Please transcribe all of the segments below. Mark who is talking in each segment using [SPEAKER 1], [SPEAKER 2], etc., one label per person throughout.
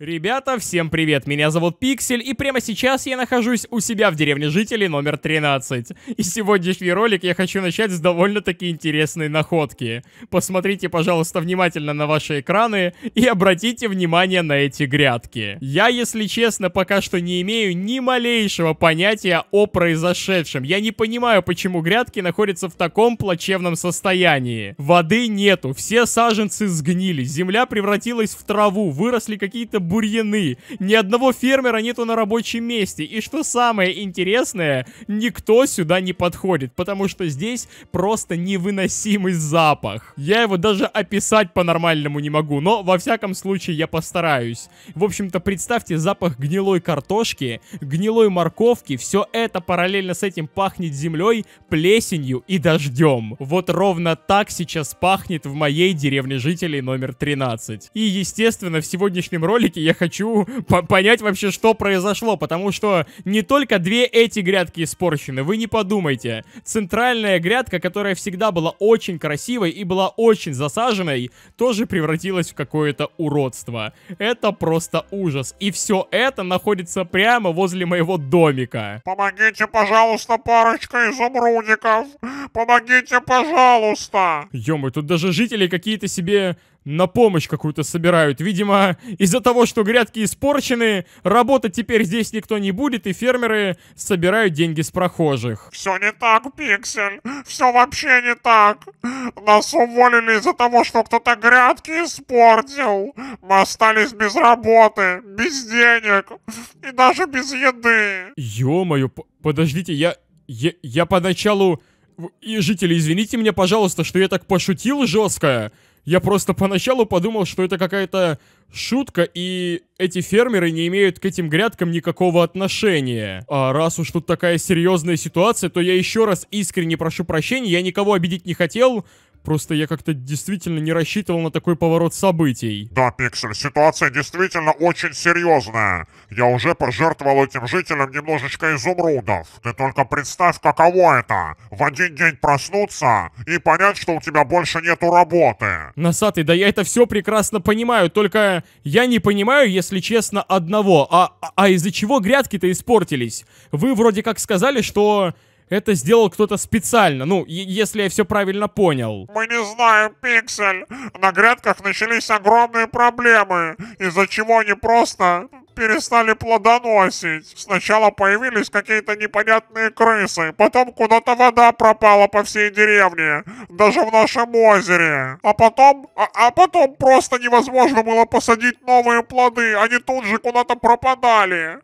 [SPEAKER 1] Ребята, всем привет, меня зовут Пиксель, и прямо сейчас я нахожусь у себя в деревне жителей номер 13. И сегодняшний ролик я хочу начать с довольно-таки интересной находки. Посмотрите, пожалуйста, внимательно на ваши экраны и обратите внимание на эти грядки. Я, если честно, пока что не имею ни малейшего понятия о произошедшем. Я не понимаю, почему грядки находятся в таком плачевном состоянии. Воды нету, все саженцы сгнили, земля превратилась в траву, выросли какие-то бурьяны. Ни одного фермера нету на рабочем месте. И что самое интересное, никто сюда не подходит, потому что здесь просто невыносимый запах. Я его даже описать по-нормальному не могу, но во всяком случае я постараюсь. В общем-то, представьте запах гнилой картошки, гнилой морковки, все это параллельно с этим пахнет землей, плесенью и дождем. Вот ровно так сейчас пахнет в моей деревне жителей номер 13. И, естественно, в сегодняшнем ролике грядки, я хочу по понять вообще, что произошло, потому что не только две эти грядки испорчены, вы не подумайте. Центральная грядка, которая всегда была очень красивой и была очень засаженной, тоже превратилась в какое-то уродство. Это просто ужас. И все это находится прямо возле моего домика.
[SPEAKER 2] Помогите, пожалуйста, парочка изумрудиков. Помогите, пожалуйста.
[SPEAKER 1] Ё-моё, тут даже жители какие-то себе на помощь какую-то собирают. Видимо, из-за того, что грядки испорчены, работать теперь здесь никто не будет, и фермеры собирают деньги с прохожих.
[SPEAKER 2] Все не так, Пиксель. Все вообще не так. Нас уволили из-за того, что кто-то грядки испортил. Мы остались без работы, без денег и даже без еды.
[SPEAKER 1] Ё-моё, подождите, я, я... Я поначалу... И, жители, извините меня, пожалуйста, что я так пошутил жестко. Я просто поначалу подумал, что это какая-то шутка, и эти фермеры не имеют к этим грядкам никакого отношения. А раз уж тут такая серьезная ситуация, то я еще раз искренне прошу прощения, я никого обидеть не хотел, Просто я как-то действительно не рассчитывал на такой поворот событий.
[SPEAKER 2] Да, Пиксель, ситуация действительно очень серьезная. Я уже пожертвовал этим жителям немножечко изумрудов. Ты только представь, каково это. В один день проснуться и понять, что у тебя больше нету работы.
[SPEAKER 1] Носатый, да я это все прекрасно понимаю, только я не понимаю, если честно, одного. А, а, а из-за чего грядки-то испортились? Вы вроде как сказали, что это сделал кто-то специально. Ну, если я все правильно понял.
[SPEAKER 2] Мы не знаем, Пиксель. На грядках начались огромные проблемы, из-за чего они просто перестали плодоносить. Сначала появились какие-то непонятные крысы, потом куда-то вода пропала по всей деревне, даже в нашем озере. А потом, а, а потом просто невозможно было посадить новые плоды, они тут же куда-то пропадали.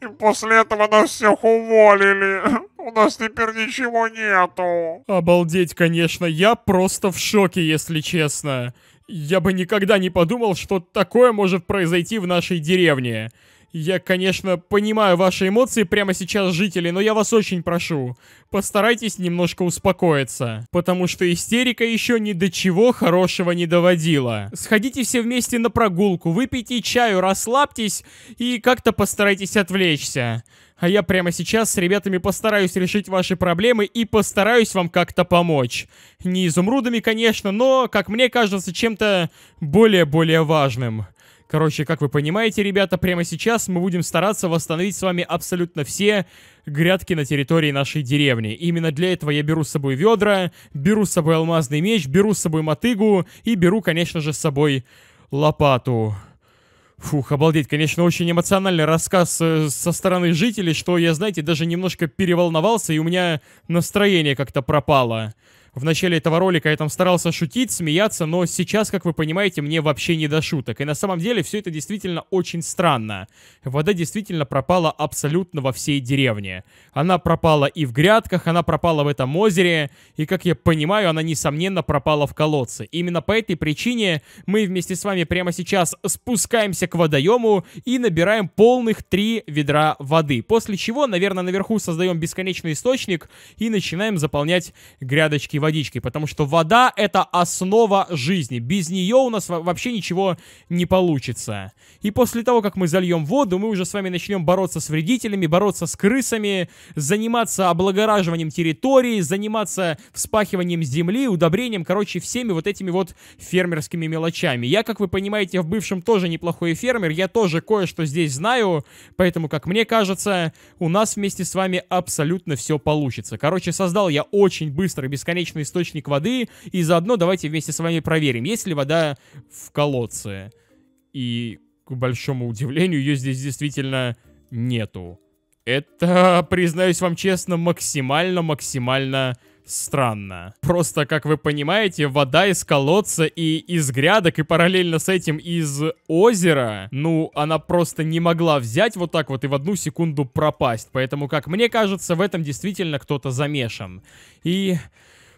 [SPEAKER 2] И после этого нас всех уволили. У нас теперь ничего нету.
[SPEAKER 1] Обалдеть, конечно, я просто в шоке, если честно. Я бы никогда не подумал, что такое может произойти в нашей деревне. Я, конечно, понимаю ваши эмоции прямо сейчас, жители, но я вас очень прошу, постарайтесь немножко успокоиться, потому что истерика еще ни до чего хорошего не доводила. Сходите все вместе на прогулку, выпейте чаю, расслабьтесь и как-то постарайтесь отвлечься. А я прямо сейчас с ребятами постараюсь решить ваши проблемы и постараюсь вам как-то помочь. Не изумрудами, конечно, но, как мне кажется, чем-то более-более важным. Короче, как вы понимаете, ребята, прямо сейчас мы будем стараться восстановить с вами абсолютно все грядки на территории нашей деревни. Именно для этого я беру с собой ведра, беру с собой алмазный меч, беру с собой мотыгу и беру, конечно же, с собой лопату. Фух, обалдеть, конечно, очень эмоциональный рассказ э, со стороны жителей, что я, знаете, даже немножко переволновался, и у меня настроение как-то пропало в начале этого ролика я там старался шутить, смеяться, но сейчас, как вы понимаете, мне вообще не до шуток. И на самом деле все это действительно очень странно. Вода действительно пропала абсолютно во всей деревне. Она пропала и в грядках, она пропала в этом озере, и, как я понимаю, она, несомненно, пропала в колодце. Именно по этой причине мы вместе с вами прямо сейчас спускаемся к водоему и набираем полных три ведра воды. После чего, наверное, наверху создаем бесконечный источник и начинаем заполнять грядочки водой водичкой, потому что вода — это основа жизни. Без нее у нас вообще ничего не получится. И после того, как мы зальем воду, мы уже с вами начнем бороться с вредителями, бороться с крысами, заниматься облагораживанием территории, заниматься вспахиванием земли, удобрением, короче, всеми вот этими вот фермерскими мелочами. Я, как вы понимаете, в бывшем тоже неплохой фермер, я тоже кое-что здесь знаю, поэтому, как мне кажется, у нас вместе с вами абсолютно все получится. Короче, создал я очень быстро бесконечно конечный источник воды, и заодно давайте вместе с вами проверим, есть ли вода в колодце. И, к большому удивлению, ее здесь действительно нету. Это, признаюсь вам честно, максимально-максимально странно. Просто, как вы понимаете, вода из колодца и из грядок, и параллельно с этим из озера, ну, она просто не могла взять вот так вот и в одну секунду пропасть. Поэтому, как мне кажется, в этом действительно кто-то замешан. И...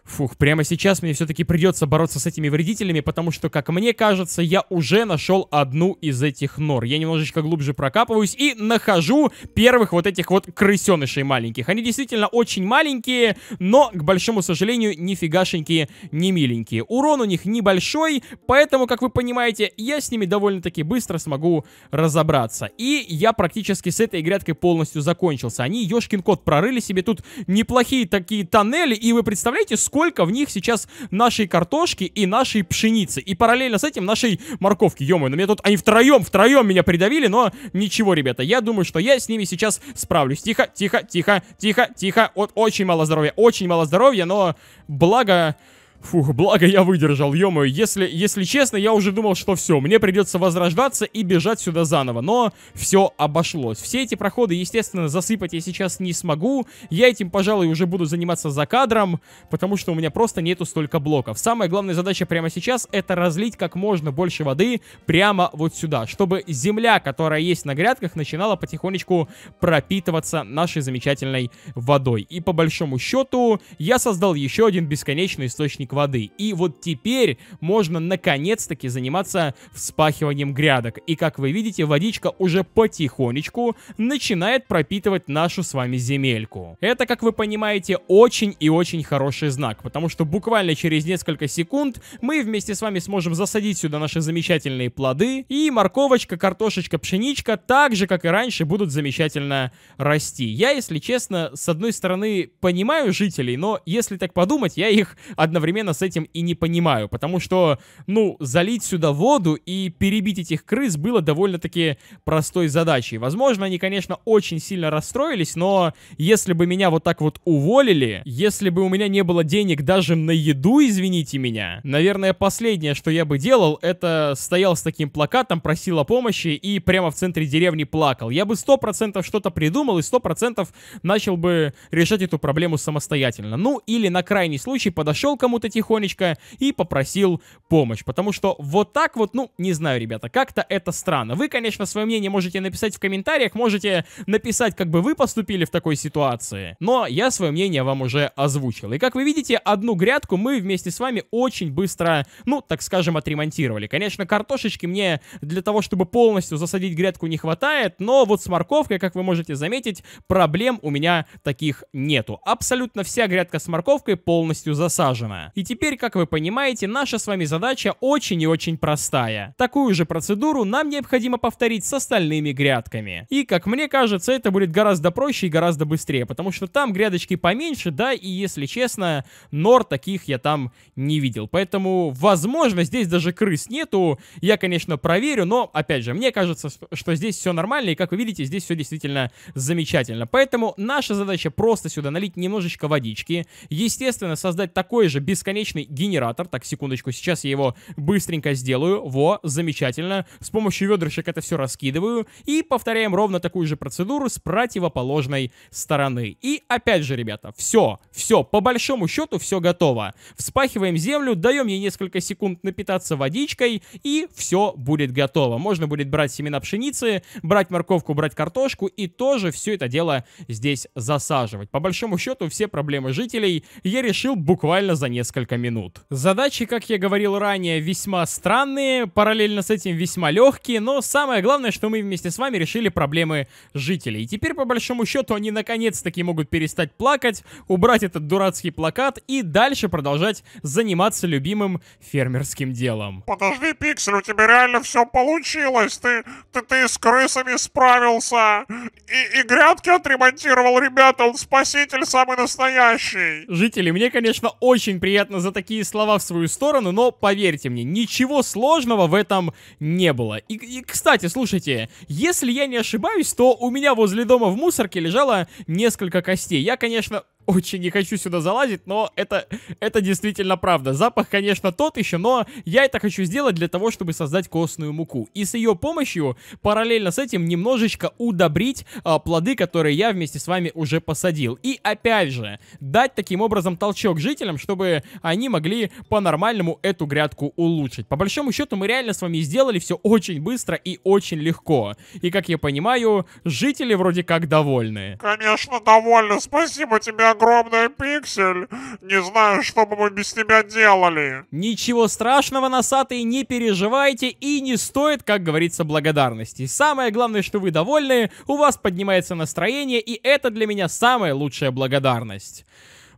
[SPEAKER 1] Фух, прямо сейчас мне все-таки придется бороться с этими вредителями, потому что, как мне кажется, я уже нашел одну из этих нор. Я немножечко глубже прокапываюсь и нахожу первых вот этих вот крысенышей маленьких. Они действительно очень маленькие, но, к большому сожалению, нифигашенькие, не миленькие. Урон у них небольшой, поэтому, как вы понимаете, я с ними довольно-таки быстро смогу разобраться. И я практически с этой грядкой полностью закончился. Они, ешкин кот, прорыли себе тут неплохие такие тоннели, и вы представляете, сколько сколько в них сейчас нашей картошки и нашей пшеницы. И параллельно с этим нашей морковки. ё но меня тут они втроем, втроем меня придавили, но ничего, ребята. Я думаю, что я с ними сейчас справлюсь. Тихо, тихо, тихо, тихо, тихо. Вот очень мало здоровья, очень мало здоровья, но благо... Фух, благо я выдержал, ё Если, если честно, я уже думал, что все, мне придется возрождаться и бежать сюда заново. Но все обошлось. Все эти проходы, естественно, засыпать я сейчас не смогу. Я этим, пожалуй, уже буду заниматься за кадром, потому что у меня просто нету столько блоков. Самая главная задача прямо сейчас — это разлить как можно больше воды прямо вот сюда, чтобы земля, которая есть на грядках, начинала потихонечку пропитываться нашей замечательной водой. И по большому счету, я создал еще один бесконечный источник источник воды. И вот теперь можно наконец-таки заниматься вспахиванием грядок. И как вы видите, водичка уже потихонечку начинает пропитывать нашу с вами земельку. Это, как вы понимаете, очень и очень хороший знак, потому что буквально через несколько секунд мы вместе с вами сможем засадить сюда наши замечательные плоды, и морковочка, картошечка, пшеничка, так же, как и раньше, будут замечательно расти. Я, если честно, с одной стороны, понимаю жителей, но если так подумать, я их одновременно одновременно с этим и не понимаю, потому что, ну, залить сюда воду и перебить этих крыс было довольно-таки простой задачей. Возможно, они, конечно, очень сильно расстроились, но если бы меня вот так вот уволили, если бы у меня не было денег даже на еду, извините меня, наверное, последнее, что я бы делал, это стоял с таким плакатом, просил о помощи и прямо в центре деревни плакал. Я бы 100% что-то придумал и 100% начал бы решать эту проблему самостоятельно. Ну, или на крайний случай подошел кому-то это тихонечко и попросил помощь. Потому что вот так вот, ну, не знаю, ребята, как-то это странно. Вы, конечно, свое мнение можете написать в комментариях, можете написать, как бы вы поступили в такой ситуации. Но я свое мнение вам уже озвучил. И как вы видите, одну грядку мы вместе с вами очень быстро, ну, так скажем, отремонтировали. Конечно, картошечки мне для того, чтобы полностью засадить грядку не хватает, но вот с морковкой, как вы можете заметить, проблем у меня таких нету. Абсолютно вся грядка с морковкой полностью засажена. И теперь, как вы понимаете, наша с вами задача очень и очень простая. Такую же процедуру нам необходимо повторить с остальными грядками. И, как мне кажется, это будет гораздо проще и гораздо быстрее, потому что там грядочки поменьше, да, и, если честно, нор таких я там не видел. Поэтому, возможно, здесь даже крыс нету. Я, конечно, проверю, но, опять же, мне кажется, что здесь все нормально, и, как вы видите, здесь все действительно замечательно. Поэтому наша задача просто сюда налить немножечко водички, естественно, создать такой же бесконечный бесконечный генератор. Так, секундочку, сейчас я его быстренько сделаю. Во, замечательно. С помощью ведрышек это все раскидываю. И повторяем ровно такую же процедуру с противоположной стороны. И опять же, ребята, все, все, по большому счету все готово. Вспахиваем землю, даем ей несколько секунд напитаться водичкой, и все будет готово. Можно будет брать семена пшеницы, брать морковку, брать картошку, и тоже все это дело здесь засаживать. По большому счету все проблемы жителей я решил буквально за несколько несколько минут. Задачи, как я говорил ранее, весьма странные, параллельно с этим весьма легкие, но самое главное, что мы вместе с вами решили проблемы жителей. И теперь, по большому счету, они наконец-таки могут перестать плакать, убрать этот дурацкий плакат и дальше продолжать заниматься любимым фермерским делом.
[SPEAKER 2] Подожди, Пиксель, у тебя реально все получилось, ты, ты, ты с крысами справился, и, и грядки отремонтировал, ребята, он спаситель самый настоящий.
[SPEAKER 1] Жители, мне, конечно, очень приятно неприятно за такие слова в свою сторону, но поверьте мне, ничего сложного в этом не было. И, и кстати, слушайте, если я не ошибаюсь, то у меня возле дома в мусорке лежало несколько костей. Я, конечно, очень не хочу сюда залазить, но это, это действительно правда. Запах, конечно, тот еще, но я это хочу сделать для того, чтобы создать костную муку. И с ее помощью, параллельно с этим, немножечко удобрить а, плоды, которые я вместе с вами уже посадил. И опять же, дать таким образом толчок жителям, чтобы они могли по-нормальному эту грядку улучшить. По большому счету, мы реально с вами сделали все очень быстро и очень легко. И, как я понимаю, жители вроде как довольны.
[SPEAKER 2] Конечно, довольны. Спасибо тебе огромный пиксель. Не знаю, что бы мы без тебя делали. Ничего
[SPEAKER 1] страшного, носатые, не переживайте и не стоит, как говорится, благодарности. Самое главное, что вы довольны, у вас поднимается настроение, и это для меня самая лучшая благодарность.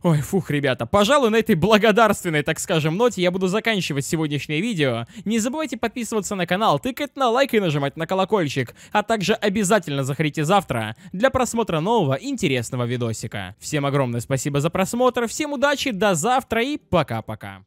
[SPEAKER 1] Ой, фух, ребята, пожалуй, на этой благодарственной, так скажем, ноте я буду заканчивать сегодняшнее видео. Не забывайте подписываться на канал, тыкать на лайк и нажимать на колокольчик, а также обязательно заходите завтра для просмотра нового интересного видосика. Всем огромное спасибо за просмотр, всем удачи, до завтра и пока-пока.